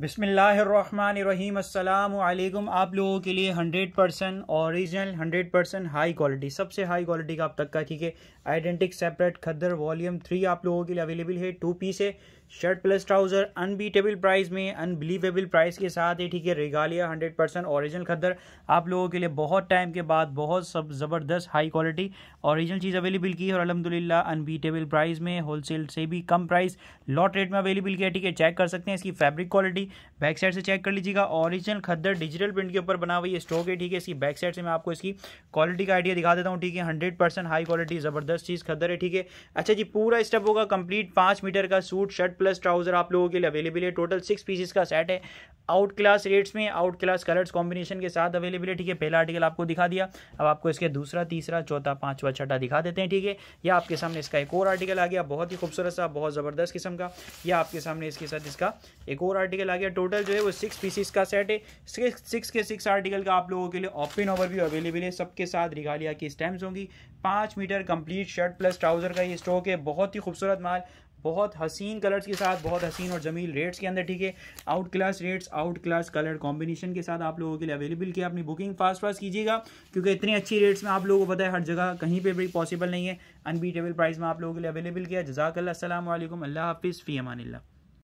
बसमिलकुम आप लोगों के लिए 100 percent original hundred percent high quality सबसे हाई क्वालिटी का आप तक का ठीक है आइडेंटिक सेपरेट खद्दर वॉल्यूम थ्री आप लोगों के लिए अवेलेबल है टू पीस है shirt plus trouser unbeatable price में अनबिलीवेबल प्राइस के साथ है ठीक है रेगालिया 100 परसेंट औरिजिनल खद्दर आप लोगों के लिए बहुत टाइम के बाद बहुत सब ज़बरदस्त हाई क्वालिटी औरिजिनल चीज़ अवेलेबल की है और अलहमदिल्ला अनबीटेबल प्राइस में होलसेल से भी कम प्राइस लॉट रेट में अवेलेबल किया ठीक है चेक कर सकते हैं इसकी फैब्रिक क्वालिटी बैक साइड से चेक कर लीजिएगा ओरिजिनल खद्दर डिजिटल प्रिंट के ऊपर बना हुई है स्टॉक है ठीक है इसकी बैक साइड से मैं आपको इसकी क्वालिटी का आइडिया दिखा देता हूँ ठीक है हंड्रेड परसेंट हाई क्वालिटी ज़बरदस्त चीज़ खद्दर है ठीक है अच्छा जी पूरा स्टेप होगा कंप्लीट पाँच मीटर का सूट शर्ट प्लस ट्राउजर आप लोगों के लिए अवेलेबल है टोटल सिक्स पीसेस का सेट है आउट क्लास रेट्स में आउट क्लास कलर्स कॉम्बिनेशन के साथ अवेलेबल है ठीक है पहला आर्टिकल आपको दिखा दिया अब आपको इसके दूसरा तीसरा चौथा पांचवा छठा दिखा देते हैं ठीक है या आपके सामने इसका एक और आर्टिकल आ गया बहुत ही खूबसूरत सा बहुत ज़बरदस्त किस्म का या आपके सामने इसके साथ इसका एक और आर्टिकल आ आ गया टोटल जो है वो सिक्स पीसीस का सेट है सिक्स सिक्स के सिक्स आर्टिकल का आप लोगों के लिए ओपन ओवरव्यू अवेलेबल है सबके साथ रिगालिया की स्टैम्स होंगी पाँच metre complete shirt plus trouser का ये स्टॉक है बहुत ही खूबसूरत माल बहुत हसीन कलर्स के साथ बहुत हसीन और जमील रेट्स के अंदर ठीक है out class rates out class colour combination के साथ आप लोगों के लिए अवेलेबल किया अपनी बुकिंग फास्ट फास्ट कीजिएगा क्योंकि इतनी अच्छी रेट्स में आप लोगों को पता है हर जगह कहीं पे भी पॉसिबल नहीं है अनबीटेबल प्राइस में आप लोगों के लिए अवेलेबल किया जजाकल्ला असल अल्लाह हाफिज़ फ़ी अमान